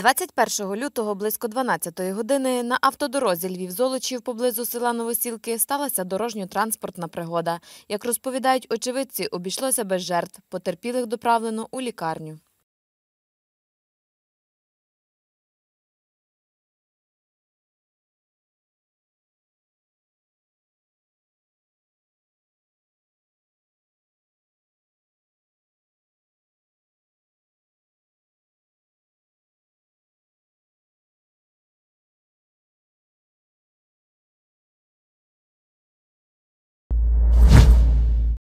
21 лютого близько 12 години на автодорозі Львів Золочів поблизу села Новосілки сталася дорожньо-транспортна пригода. Як розповідають очевидці, обійшлося без жертв. Потерпілих доправлено у лікарню.